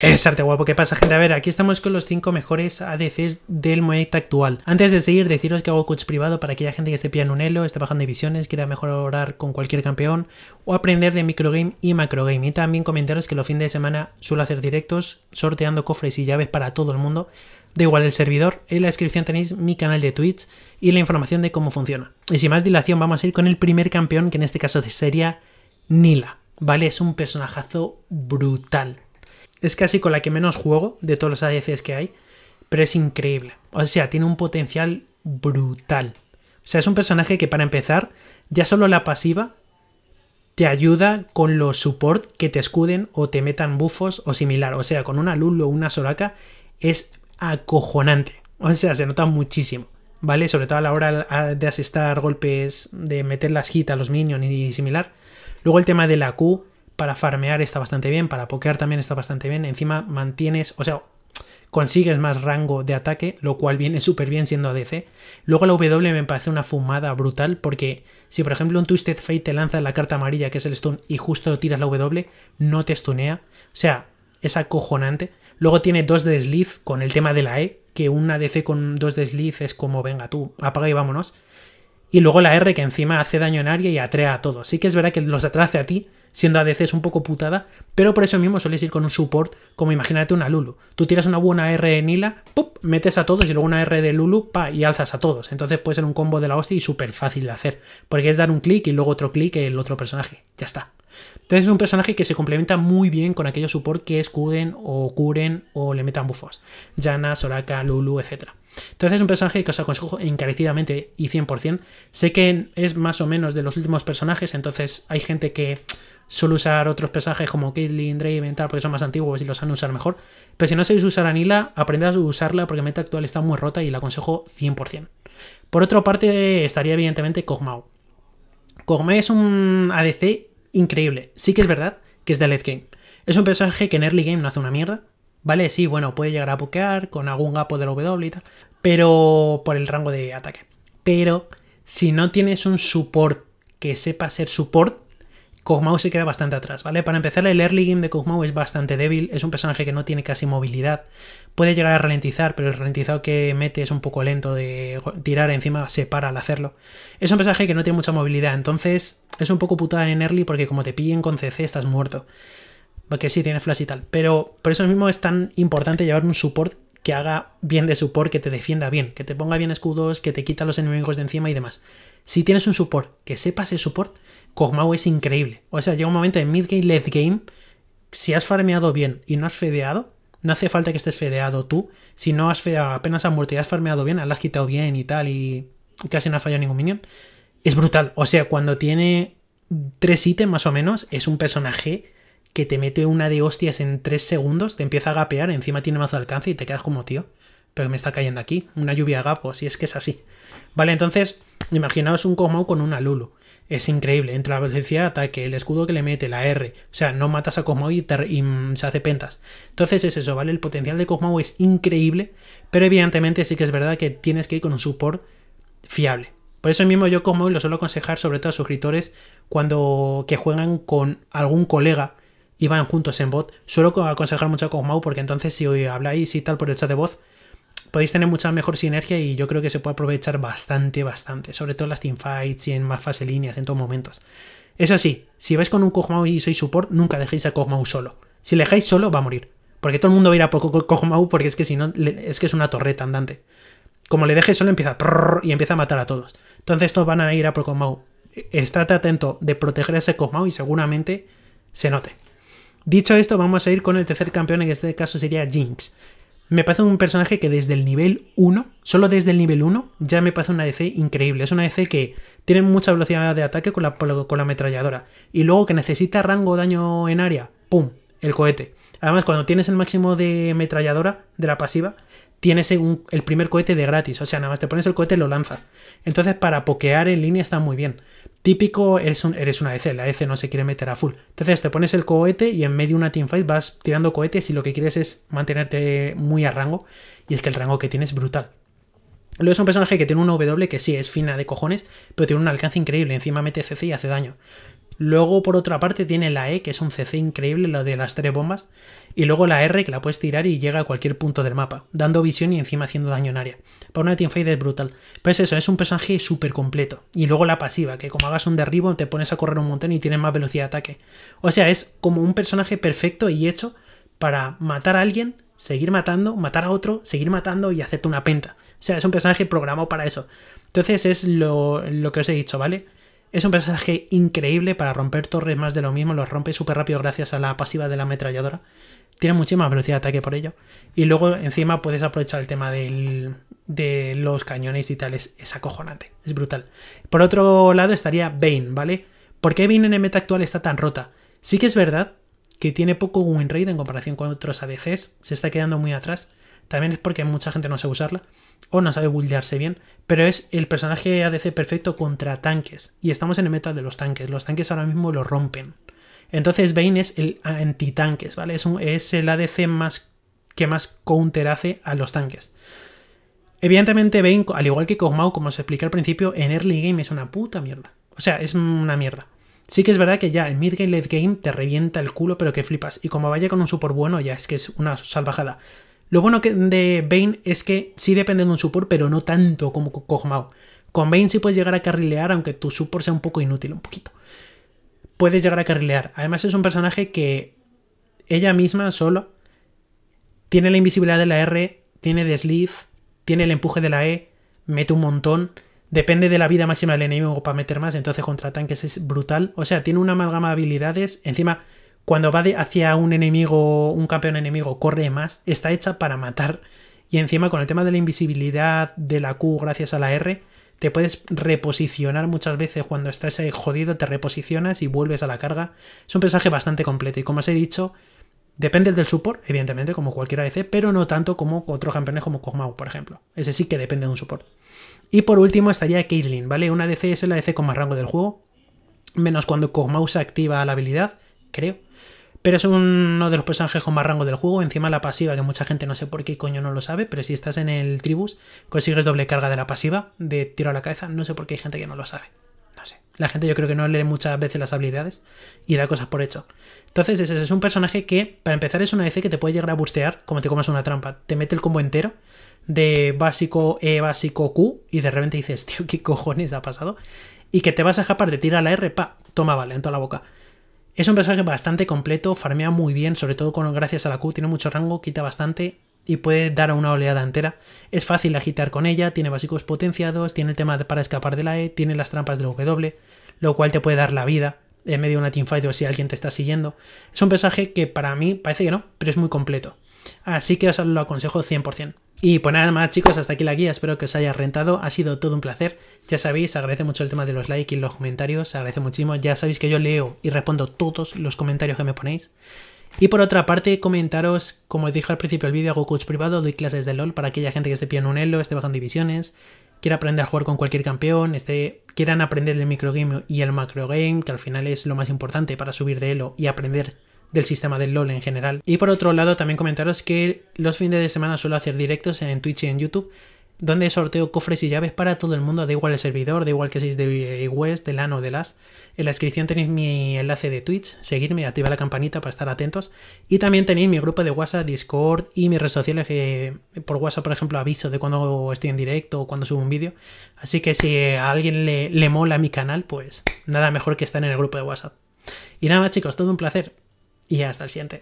Es arte guapo, ¿qué pasa gente? A ver, aquí estamos con los 5 mejores ADCs del momento actual. Antes de seguir, deciros que hago coach privado para aquella gente que esté pillando un elo, esté bajando divisiones, quiera mejorar con cualquier campeón o aprender de microgame y macrogame. Y también comentaros que los fines de semana suelo hacer directos, sorteando cofres y llaves para todo el mundo. Da igual el servidor, en la descripción tenéis mi canal de Twitch y la información de cómo funciona. Y sin más dilación, vamos a ir con el primer campeón, que en este caso sería Nila. ¿Vale? Es un personajazo brutal es casi con la que menos juego de todos los ADCs que hay, pero es increíble. O sea, tiene un potencial brutal. O sea, es un personaje que para empezar, ya solo la pasiva te ayuda con los support que te escuden o te metan bufos o similar. O sea, con una Lulu o una Soraka es acojonante. O sea, se nota muchísimo. ¿Vale? Sobre todo a la hora de asestar golpes, de meter las hit a los minions y similar. Luego el tema de la Q para farmear está bastante bien, para pokear también está bastante bien. Encima mantienes, o sea, consigues más rango de ataque, lo cual viene súper bien siendo ADC. Luego la W me parece una fumada brutal, porque si por ejemplo un Twisted Fate te lanza la carta amarilla, que es el stun, y justo tiras la W, no te stunea. O sea, es acojonante. Luego tiene dos de desliz con el tema de la E, que un ADC con dos de desliz es como, venga tú, apaga y vámonos. Y luego la R que encima hace daño en área y atrea a todos. Sí que es verdad que los atrace a ti, siendo ADC es un poco putada, pero por eso mismo sueles ir con un support, como imagínate una Lulu. Tú tiras una buena R en Ila, metes a todos y luego una R de Lulu, y alzas a todos. Entonces puede ser un combo de la hostia y súper fácil de hacer, porque es dar un clic y luego otro clic el otro personaje. Ya está. Entonces es un personaje que se complementa muy bien con aquellos support que escuden o curen o le metan bufos Janna, Soraka, Lulu, etcétera. Entonces es un personaje que os aconsejo encarecidamente y 100%. Sé que es más o menos de los últimos personajes, entonces hay gente que suele usar otros personajes como Caitlyn, y tal, porque son más antiguos y los han usar mejor. Pero si no sabéis usar a Nila, aprended a usarla porque meta actual está muy rota y la aconsejo 100%. Por otra parte estaría evidentemente Kog'Maw. Kog'Maw es un ADC increíble. Sí que es verdad que es de late game. Es un personaje que en early game no hace una mierda, ¿Vale? Sí, bueno, puede llegar a buquear con algún gapo del W y tal, pero por el rango de ataque. Pero si no tienes un support que sepa ser support, Kog'Maw se queda bastante atrás, ¿vale? Para empezar, el early game de Kog'Maw es bastante débil, es un personaje que no tiene casi movilidad, puede llegar a ralentizar, pero el ralentizado que mete es un poco lento de tirar encima, se para al hacerlo. Es un personaje que no tiene mucha movilidad, entonces es un poco putada en early porque como te pillen con CC estás muerto. Porque sí, tiene flash y tal. Pero por eso mismo es tan importante llevar un support que haga bien de support, que te defienda bien, que te ponga bien escudos, que te quita los enemigos de encima y demás. Si tienes un support que sepa ese support, Kog'Maw es increíble. O sea, llega un momento en mid-game, late game, si has farmeado bien y no has fedeado, no hace falta que estés fedeado tú. Si no has fedeado, apenas has muerto y has farmeado bien, has quitado bien y tal, y casi no has fallado ningún minion. Es brutal. O sea, cuando tiene tres ítems más o menos, es un personaje que te mete una de hostias en 3 segundos, te empieza a gapear, encima tiene mazo alcance y te quedas como, tío, pero me está cayendo aquí, una lluvia de si es que es así. Vale, entonces, imaginaos un Cosmo con una Lulu. Es increíble, entre la velocidad de ataque, el escudo que le mete, la R. O sea, no matas a Cosmo y, mm, se hace pentas. Entonces es eso, ¿vale? El potencial de Cosmo es increíble, pero evidentemente sí que es verdad que tienes que ir con un support fiable. Por eso mismo yo Cosmo lo suelo aconsejar sobre todo a suscriptores cuando que juegan con algún colega y van juntos en bot. Suelo aconsejar mucho a Kog'Maw porque entonces si habláis y tal por el chat de voz, podéis tener mucha mejor sinergia y yo creo que se puede aprovechar bastante, bastante. Sobre todo en las teamfights y en más fase líneas, en todos momentos. Eso sí, si vais con un Kog'Maw y sois support, nunca dejéis a Kog'Maw solo. Si le dejáis solo, va a morir. Porque todo el mundo va a ir a por porque es que si no, es que es una torreta andante. Como le dejéis solo, empieza a y empieza a matar a todos. Entonces todos van a ir a por Cogmau. Estate atento de proteger a ese Kog'Maw y seguramente se note. Dicho esto, vamos a ir con el tercer campeón, en este caso sería Jinx. Me parece un personaje que desde el nivel 1, solo desde el nivel 1, ya me parece una DC increíble. Es una DC que tiene mucha velocidad de ataque con la, con ametralladora. Y luego que necesita rango daño en área, ¡pum! El cohete. Además, cuando tienes el máximo de ametralladora de la pasiva, tienes el primer cohete de gratis. O sea, nada más te pones el cohete y lo lanza. Entonces, para pokear en línea está muy bien típico eres, un, eres una EC, la EC no se quiere meter a full. Entonces te pones el cohete y en medio de una teamfight vas tirando cohetes y lo que quieres es mantenerte muy a rango. Y es que el rango que tienes es brutal. Luego es un personaje que tiene un W que sí es fina de cojones, pero tiene un alcance increíble. Encima mete CC y hace daño. Luego, por otra parte, tiene la E, que es un CC increíble, lo de las tres bombas. Y luego la R, que la puedes tirar y llega a cualquier punto del mapa, dando visión y encima haciendo daño en área. Para una teamfight es brutal. Pues eso, es un personaje súper completo. Y luego la pasiva, que como hagas un derribo te pones a correr un montón y tienes más velocidad de ataque. O sea, es como un personaje perfecto y hecho para matar a alguien, seguir matando, matar a otro, seguir matando y hacerte una penta. O sea, es un personaje programado para eso. Entonces es lo, lo que os he dicho, ¿vale? Es un personaje increíble para romper torres más de lo mismo, los rompe súper rápido gracias a la pasiva de la ametralladora. Tiene muchísima velocidad de ataque por ello. Y luego encima puedes aprovechar el tema de los cañones y tal. Es, acojonante, es brutal. Por otro lado estaría Bane, ¿vale? ¿Por qué Bane en el meta actual está tan rota? Sí que es verdad que tiene poco win rate en comparación con otros ADCs, se está quedando muy atrás, también es porque mucha gente no sabe usarla o no sabe buildearse bien, pero es el personaje ADC perfecto contra tanques. Y estamos en el meta de los tanques. Los tanques ahora mismo lo rompen. Entonces Bane es el tanques ¿vale? Es, es el ADC más que más counter hace a los tanques. Evidentemente Bane, al igual que Kog'Maw, como os expliqué al principio, en early game es una puta mierda. O sea, es una mierda. Sí que es verdad que ya en mid game, late game te revienta el culo, pero que flipas. Y como vaya con un support bueno, ya es que es una salvajada. Lo bueno que de Bane es que sí depende de un support, pero no tanto como con Kog'Maw. Con Bane sí puedes llegar a carrilear, aunque tu support sea un poco inútil, un poquito. Puedes llegar a carrilear. Además es un personaje que ella misma solo tiene la invisibilidad de la R, tiene desliz, tiene el empuje de la E, mete un montón. Depende de la vida máxima del enemigo para meter más, entonces contra tanques es brutal. O sea, tiene una amalgama de habilidades. Encima, cuando va hacia un enemigo, un campeón enemigo, corre más, está hecha para matar. Y encima con el tema de la invisibilidad de la Q gracias a la R, te puedes reposicionar muchas veces cuando estás jodido, te reposicionas y vuelves a la carga. Es un personaje bastante completo y como os he dicho, depende del support, evidentemente, como cualquier ADC, pero no tanto como otros campeones como Kog'Maw, por ejemplo. Ese sí que depende de un support. Y por último estaría Caitlyn, ¿vale? Una ADC es la ADC con más rango del juego, menos cuando Kog'Maw se activa la habilidad, creo. Pero es uno de los personajes con más rango del juego. Encima la pasiva, que mucha gente no sé por qué coño no lo sabe, pero si estás en el tribus, consigues doble carga de la pasiva, de tiro a la cabeza. No sé por qué hay gente que no lo sabe. No sé. La gente yo creo que no lee muchas veces las habilidades y da cosas por hecho. Entonces ese es un personaje que, para empezar, es una DC e que te puede llegar a bustear como te comas una trampa. Te mete el combo entero de básico E, básico Q, y de repente dices, tío, ¿qué cojones ha pasado? Y que te vas a escapar de tira la R, pa, toma vale, en toda la boca. Es un personaje bastante completo, farmea muy bien, sobre todo con, gracias a la Q, tiene mucho rango, quita bastante y puede dar a una oleada entera. Es fácil agitar con ella, tiene básicos potenciados, tiene el tema para escapar de la E, tiene las trampas de W, lo cual te puede dar la vida en medio de una teamfight o si alguien te está siguiendo. Es un personaje que para mí parece que no, pero es muy completo. Así que os lo aconsejo 100%. Y pues nada más chicos, hasta aquí la guía, espero que os haya rentado, ha sido todo un placer, ya sabéis, agradece mucho el tema de los likes y los comentarios, agradece muchísimo, ya sabéis que yo leo y respondo todos los comentarios que me ponéis. Y por otra parte, comentaros, como os dije al principio del vídeo, hago coach privado, doy clases de LOL para aquella gente que esté pillando un elo, esté bajando divisiones, quiera aprender a jugar con cualquier campeón, esté, quieran aprender el microgame y el macrogame, que al final es lo más importante para subir de elo y aprender del sistema del LOL en general. Y por otro lado, también comentaros que los fines de semana suelo hacer directos en Twitch y en YouTube, donde sorteo cofres y llaves para todo el mundo, da igual el servidor, da igual que seis de eh, West, de LAN o de LAS. En la descripción tenéis mi enlace de Twitch, seguidme, activa la campanita para estar atentos. Y también tenéis mi grupo de WhatsApp, Discord y mis redes sociales que eh, por WhatsApp, por ejemplo, aviso de cuando estoy en directo o cuando subo un vídeo. Así que si a alguien le, le mola mi canal, pues nada mejor que estar en el grupo de WhatsApp. Y nada más chicos, todo un placer y hasta el siguiente.